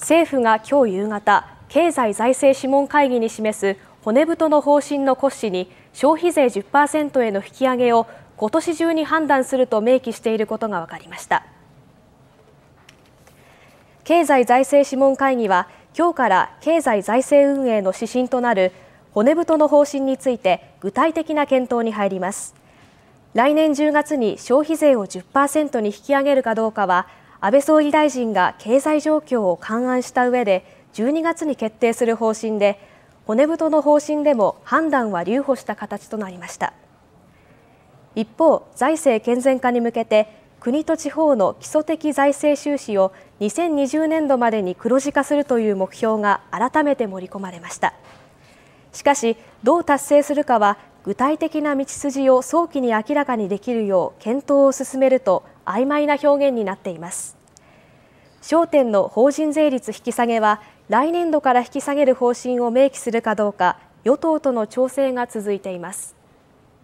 政府が今日夕方経済財政諮問会議に示す骨太の方針の骨子に消費税10%への引き上げを今年中に判断すると明記していることが分かりました経済財政諮問会議は今日から経済財政運営の指針となる骨太の方針について具体的な検討に入ります来年10月に消費税を10%に引き上げるかどうかは安倍総理大臣が経済状況を勘案した上で12月に決定する方針で骨太の方針でも判断は留保した形となりました一方財政健全化に向けて国と地方の基礎的財政収支を2020年度までに黒字化するという目標が改めて盛り込まれましたしかしどう達成するかは具体的な道筋を早期に明らかにできるよう検討を進めると曖昧な表現になっています焦点の法人税率引き下げは来年度から引き下げる方針を明記するかどうか与党との調整が続いています